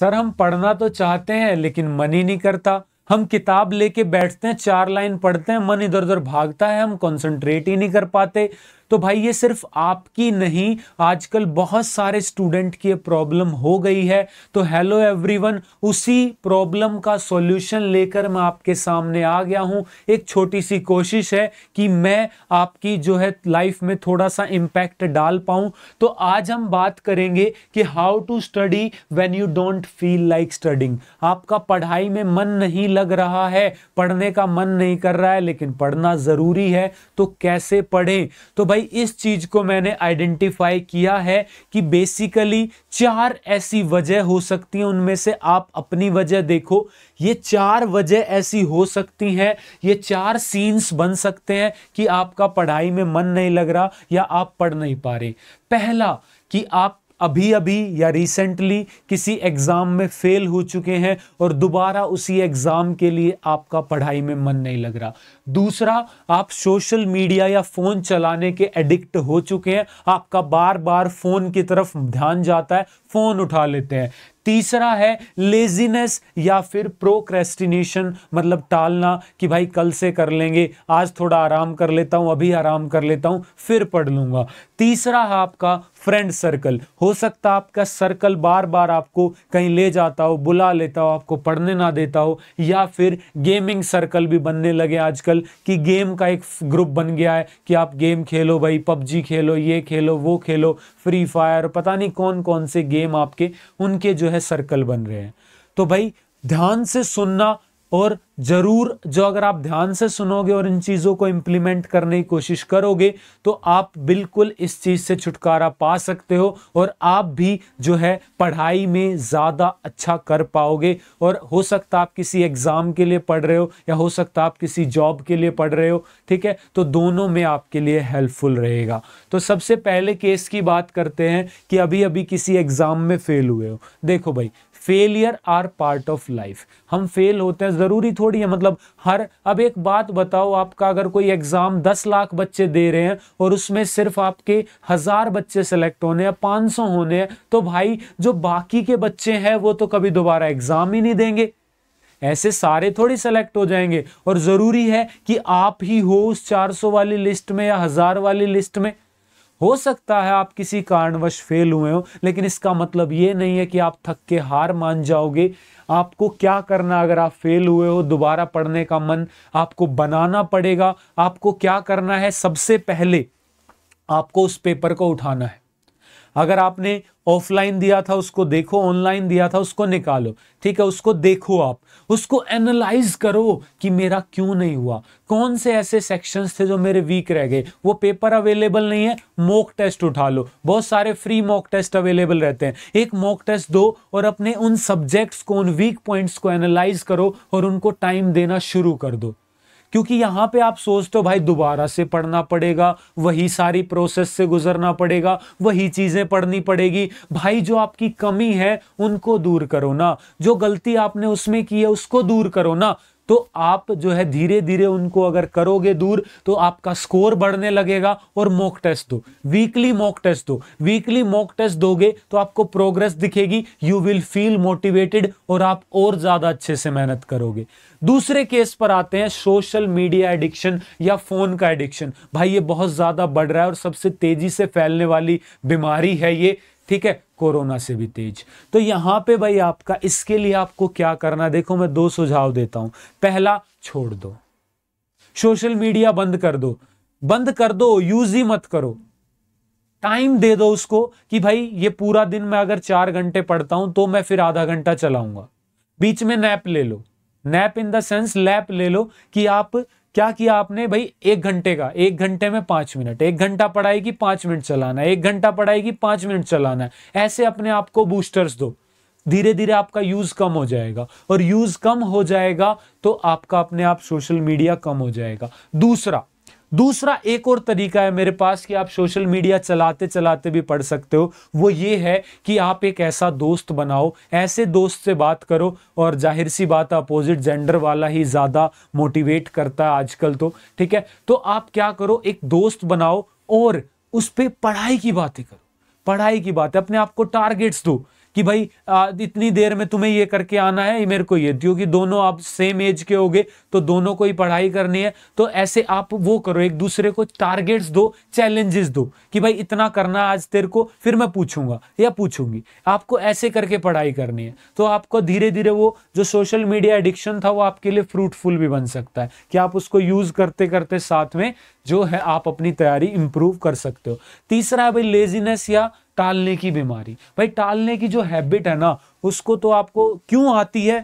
sir हम पढ़ना तो चाहते हैं लेकिन मन ही नहीं करता हम किताब लेके बैठते हैं चार लाइन पढ़ते हैं मन इधर उधर भागता है हम कंसंट्रेट ही नहीं कर पाते तो भाई ये सिर्फ आपकी नहीं आजकल बहुत सारे स्टूडेंट की प्रॉब्लम हो गई है तो हेलो एवरीवन उसी प्रॉब्लम का सॉल्यूशन लेकर मैं आपके सामने आ गया हूँ एक छोटी सी कोशिश है कि मैं आपकी जो है लाइफ में थोड़ा सा इम्पैक्ट डाल पाऊँ तो आज हम बात करेंगे कि how to study when you don't feel like studying आपका पढ़ाई में मन नहीं लग रहा है पढ़ने का मन नहीं कर रहा है लेकिन पढ़ना ज़रूरी है तो कैसे पढ़ें तो भाई भाई इस चीज को मैंने आइडेंटिफाई किया है कि बेसिकली चार ऐसी वजह हो सकती हैं उनमें से आप अपनी वजह देखो ये चार वजह ऐसी हो सकती हैं ये चार सीन्स बन सकते हैं कि आपका पढ़ाई में मन नहीं लग रहा या आप पढ़ नहीं पा रहे पहला कि आप अभी अभी या रिसेंटली किसी एग्ज़ाम में फ़ेल हो चुके हैं और दोबारा उसी एग्ज़ाम के लिए आपका पढ़ाई में मन नहीं लग रहा दूसरा आप सोशल मीडिया या फ़ोन चलाने के एडिक्ट हो चुके हैं आपका बार बार फ़ोन की तरफ ध्यान जाता है फ़ोन उठा लेते हैं तीसरा है लेजीनेस या फिर प्रोक्रेस्टिनेशन मतलब टालना कि भाई कल से कर लेंगे आज थोड़ा आराम कर लेता हूँ अभी आराम कर लेता हूँ फिर पढ़ लूँगा तीसरा है आपका फ्रेंड सर्कल हो सकता है आपका सर्कल बार बार आपको कहीं ले जाता हो बुला लेता हो आपको पढ़ने ना देता हो या फिर गेमिंग सर्कल भी बनने लगे आजकल कि गेम का एक ग्रुप बन गया है कि आप गेम खेलो भाई पबजी खेलो ये खेलो वो खेलो फ्री फायर पता नहीं कौन कौन से गेम आपके उनके जो है सर्कल बन रहे हैं तो भाई ध्यान से सुनना और ज़रूर जो अगर आप ध्यान से सुनोगे और इन चीज़ों को इम्प्लीमेंट करने की कोशिश करोगे तो आप बिल्कुल इस चीज़ से छुटकारा पा सकते हो और आप भी जो है पढ़ाई में ज़्यादा अच्छा कर पाओगे और हो सकता आप किसी एग्ज़ाम के लिए पढ़ रहे हो या हो सकता आप किसी जॉब के लिए पढ़ रहे हो ठीक है तो दोनों में आपके लिए हेल्पफुल रहेगा तो सबसे पहले केस की बात करते हैं कि अभी अभी किसी एग्ज़ाम में फेल हुए हो देखो भाई failure are part of life हम फेल होते हैं ज़रूरी थोड़ी है मतलब हर अब एक बात बताओ आपका अगर कोई एग्ज़ाम दस लाख बच्चे दे रहे हैं और उसमें सिर्फ आपके हज़ार बच्चे सेलेक्ट होने हैं पाँच सौ होने हैं तो भाई जो बाकी के बच्चे हैं वो तो कभी दोबारा एग्ज़ाम ही नहीं देंगे ऐसे सारे थोड़ी सेलेक्ट हो जाएंगे और ज़रूरी है कि आप ही हो उस सौ वाली लिस्ट में या हज़ार वाली लिस्ट में हो सकता है आप किसी कारणवश फेल हुए हो लेकिन इसका मतलब ये नहीं है कि आप थक के हार मान जाओगे आपको क्या करना अगर आप फेल हुए हो दोबारा पढ़ने का मन आपको बनाना पड़ेगा आपको क्या करना है सबसे पहले आपको उस पेपर को उठाना है अगर आपने ऑफलाइन दिया था उसको देखो ऑनलाइन दिया था उसको निकालो ठीक है उसको देखो आप उसको एनालाइज करो कि मेरा क्यों नहीं हुआ कौन से ऐसे सेक्शंस थे जो मेरे वीक रह गए वो पेपर अवेलेबल नहीं है मॉक टेस्ट उठा लो बहुत सारे फ्री मॉक टेस्ट अवेलेबल रहते हैं एक मॉक टेस्ट दो और अपने उन सब्जेक्ट्स को उन वीक पॉइंट्स को एनालाइज करो और उनको टाइम देना शुरू कर दो क्योंकि यहाँ पे आप सोचते हो भाई दोबारा से पढ़ना पड़ेगा वही सारी प्रोसेस से गुजरना पड़ेगा वही चीज़ें पढ़नी पड़ेगी भाई जो आपकी कमी है उनको दूर करो ना जो गलती आपने उसमें की है उसको दूर करो ना तो आप जो है धीरे धीरे उनको अगर करोगे दूर तो आपका स्कोर बढ़ने लगेगा और मॉक टेस्ट दो वीकली मॉक टेस्ट दो वीकली मॉक टेस्ट दोगे तो आपको प्रोग्रेस दिखेगी यू विल फील मोटिवेटेड और आप और ज़्यादा अच्छे से मेहनत करोगे दूसरे केस पर आते हैं सोशल मीडिया एडिक्शन या फ़ोन का एडिक्शन भाई ये बहुत ज़्यादा बढ़ रहा है और सबसे तेज़ी से फैलने वाली बीमारी है ये ठीक है कोरोना से भी तेज तो यहां पे भाई आपका इसके लिए आपको क्या करना देखो मैं दो सुझाव देता हूं पहला छोड़ दो सोशल मीडिया बंद कर दो बंद कर दो यूज ही मत करो टाइम दे दो उसको कि भाई ये पूरा दिन मैं अगर चार घंटे पढ़ता हूं तो मैं फिर आधा घंटा चलाऊंगा बीच में नैप ले लो nap in the sense lap ले लो कि आप क्या किया आपने भाई एक घंटे का एक घंटे में पांच मिनट एक घंटा पढ़ाई की पांच मिनट चलाना है एक घंटा पढ़ाई की पांच मिनट चलाना है ऐसे अपने आप को बूस्टर्स दो धीरे धीरे आपका यूज़ कम हो जाएगा और यूज़ कम हो जाएगा तो आपका अपने आप सोशल मीडिया कम हो जाएगा दूसरा दूसरा एक और तरीका है मेरे पास कि आप सोशल मीडिया चलाते चलाते भी पढ़ सकते हो वो ये है कि आप एक ऐसा दोस्त बनाओ ऐसे दोस्त से बात करो और जाहिर सी बात अपोजिट जेंडर वाला ही ज़्यादा मोटिवेट करता है आजकल तो ठीक है तो आप क्या करो एक दोस्त बनाओ और उस पर पढ़ाई की बातें करो पढ़ाई की बात है अपने आप को टारगेट्स दो कि भाई इतनी देर में तुम्हें ये करके आना है मेरे को ये क्योंकि दोनों आप सेम एज के गए तो दोनों को ही पढ़ाई करनी है तो ऐसे आप वो करो एक दूसरे को टारगेट्स दो चैलेंजेस दो कि भाई इतना करना आज तेरे को फिर मैं पूछूंगा या पूछूंगी आपको ऐसे करके पढ़ाई करनी है तो आपको धीरे धीरे वो जो सोशल मीडिया एडिक्शन था वो आपके लिए फ्रूटफुल भी बन सकता है कि आप उसको यूज़ करते करते साथ में जो है आप अपनी तैयारी इंप्रूव कर सकते हो तीसरा है भाई लेजीनेस या टालने की बीमारी भाई टालने की जो हैबिट है ना उसको तो आपको क्यों आती है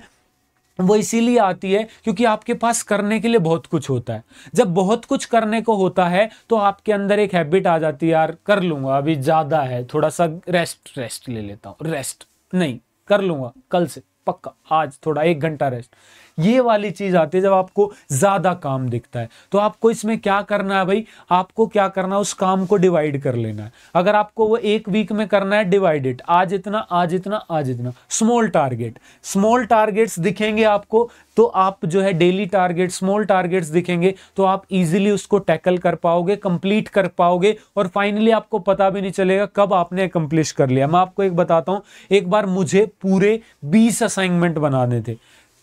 वो इसीलिए आती है क्योंकि आपके पास करने के लिए बहुत कुछ होता है जब बहुत कुछ करने को होता है तो आपके अंदर एक हैबिट आ जाती है यार कर लूंगा अभी ज़्यादा है थोड़ा सा रेस्ट रेस्ट ले लेता हूँ रेस्ट नहीं कर लूंगा कल से पक्का आज थोड़ा एक घंटा रेस्ट ये वाली चीज़ आती है जब आपको ज़्यादा काम दिखता है तो आपको इसमें क्या करना है भाई आपको क्या करना है उस काम को डिवाइड कर लेना है अगर आपको वो एक वीक में करना है डिवाइडेड आज इतना आज इतना आज इतना स्मॉल टारगेट स्मॉल टारगेट्स दिखेंगे आपको तो आप जो है डेली टारगेट स्मॉल टारगेट्स दिखेंगे तो आप इजीली उसको टैकल कर पाओगे कंप्लीट कर पाओगे और फाइनली आपको पता भी नहीं चलेगा कब आपने कंप्लीट कर लिया मैं आपको एक बताता हूँ एक बार मुझे पूरे बीस असाइनमेंट बनाने थे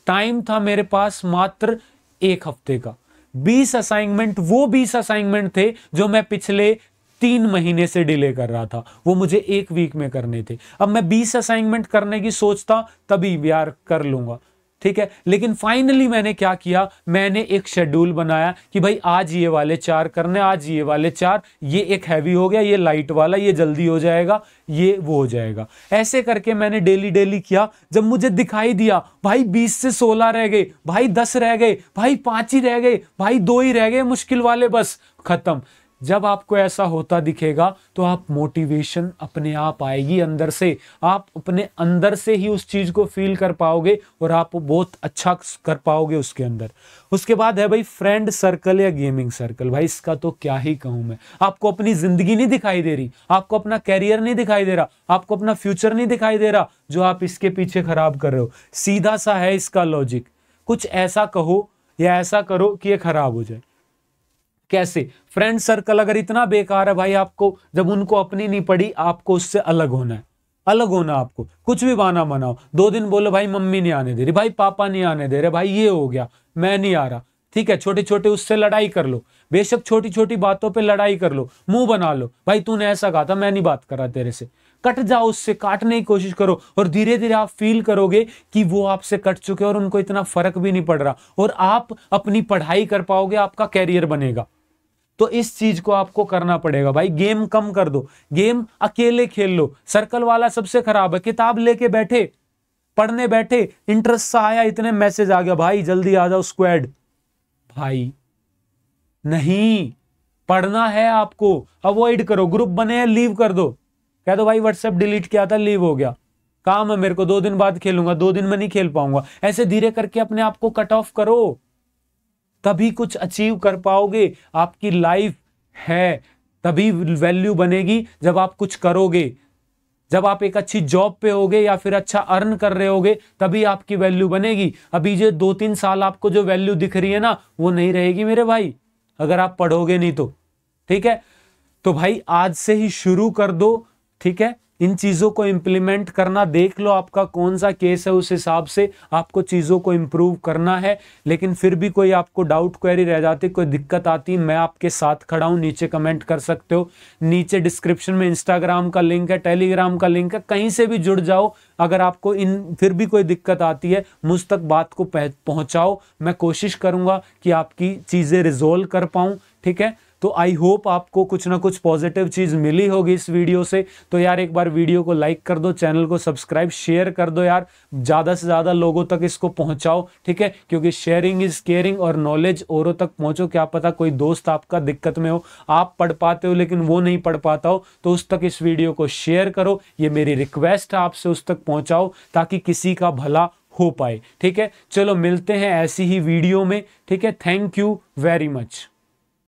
टाइम था मेरे पास मात्र एक हफ्ते का बीस असाइनमेंट वो बीस असाइनमेंट थे जो मैं पिछले तीन महीने से डिले कर रहा था वो मुझे एक वीक में करने थे अब मैं बीस असाइनमेंट करने की सोचता तभी यार कर लूंगा ठीक है लेकिन फाइनली मैंने क्या किया मैंने एक शेड्यूल बनाया कि भाई आज ये वाले चार करने आज ये वाले चार ये एक हैवी हो गया ये लाइट वाला ये जल्दी हो जाएगा ये वो हो जाएगा ऐसे करके मैंने डेली डेली किया जब मुझे दिखाई दिया भाई बीस से सोलह रह गए भाई दस रह गए भाई पांच ही रह गए भाई दो ही रह गए मुश्किल वाले बस खत्म जब आपको ऐसा होता दिखेगा तो आप मोटिवेशन अपने आप आएगी अंदर से आप अपने अंदर से ही उस चीज़ को फील कर पाओगे और आप बहुत अच्छा कर पाओगे उसके अंदर उसके बाद है भाई फ्रेंड सर्कल या गेमिंग सर्कल भाई इसका तो क्या ही कहूँ मैं आपको अपनी ज़िंदगी नहीं दिखाई दे रही आपको अपना कैरियर नहीं दिखाई दे रहा आपको अपना फ्यूचर नहीं दिखाई दे रहा जो आप इसके पीछे ख़राब कर रहे हो सीधा सा है इसका लॉजिक कुछ ऐसा कहो या ऐसा करो कि ये ख़राब हो जाए कैसे फ्रेंड सर्कल अगर इतना बेकार है भाई आपको जब उनको अपनी नहीं पड़ी आपको उससे अलग होना है अलग होना आपको कुछ भी बाना मनाओ दो दिन बोलो भाई मम्मी नहीं आने दे रही भाई पापा नहीं आने दे रहे भाई ये हो गया मैं नहीं आ रहा ठीक है छोटे छोटे उससे लड़ाई कर लो बेशक छोटी छोटी बातों पे लड़ाई कर लो मुंह बना लो भाई तूने ऐसा कहा था मैं नहीं बात कर रहा तेरे से कट जाओ उससे काटने की कोशिश करो और धीरे धीरे आप फील करोगे कि वो आपसे कट चुके और उनको इतना फर्क भी नहीं पड़ रहा और आप अपनी पढ़ाई कर पाओगे आपका कैरियर बनेगा तो इस चीज को आपको करना पड़ेगा भाई गेम कम कर दो गेम अकेले खेल लो सर्कल वाला सबसे खराब है किताब लेके बैठे पढ़ने बैठे इंटरेस्ट सा आया इतने मैसेज आ गया भाई जल्दी आ जाओ स्क्वेड भाई नहीं पढ़ना है आपको अवॉइड करो ग्रुप बने हैं लीव कर दो कह दो भाई व्हाट्सएप डिलीट किया था लीव हो गया काम है मेरे को दो दिन बाद खेलूंगा दो दिन में नहीं खेल पाऊंगा ऐसे धीरे करके अपने आप को कट ऑफ करो तभी कुछ अचीव कर पाओगे आपकी लाइफ है तभी वैल्यू बनेगी जब आप कुछ करोगे जब आप एक अच्छी जॉब पे होगे या फिर अच्छा अर्न कर रहे होगे तभी आपकी वैल्यू बनेगी अभी जो दो तीन साल आपको जो वैल्यू दिख रही है ना वो नहीं रहेगी मेरे भाई अगर आप पढ़ोगे नहीं तो ठीक है तो भाई आज से ही शुरू कर दो ठीक है इन चीज़ों को इम्प्लीमेंट करना देख लो आपका कौन सा केस है उस हिसाब से आपको चीज़ों को इम्प्रूव करना है लेकिन फिर भी कोई आपको डाउट क्वेरी रह जाती कोई दिक्कत आती मैं आपके साथ खड़ा हूँ नीचे कमेंट कर सकते हो नीचे डिस्क्रिप्शन में इंस्टाग्राम का लिंक है टेलीग्राम का लिंक है कहीं से भी जुड़ जाओ अगर आपको इन फिर भी कोई दिक्कत आती है मुझ तक बात को पहुँचाओ मैं कोशिश करूँगा कि आपकी चीज़ें रिजोल्व कर पाऊँ ठीक है तो आई होप आपको कुछ ना कुछ पॉजिटिव चीज़ मिली होगी इस वीडियो से तो यार एक बार वीडियो को लाइक कर दो चैनल को सब्सक्राइब शेयर कर दो यार ज़्यादा से ज़्यादा लोगों तक इसको पहुँचाओ ठीक है क्योंकि शेयरिंग इज़ केयरिंग और नॉलेज औरों तक पहुँचो क्या पता कोई दोस्त आपका दिक्कत में हो आप पढ़ पाते हो लेकिन वो नहीं पढ़ पाता हो तो उस तक इस वीडियो को शेयर करो ये मेरी रिक्वेस्ट है आपसे उस तक पहुँचाओ ताकि किसी का भला हो पाए ठीक है चलो मिलते हैं ऐसी ही वीडियो में ठीक है थैंक यू वेरी मच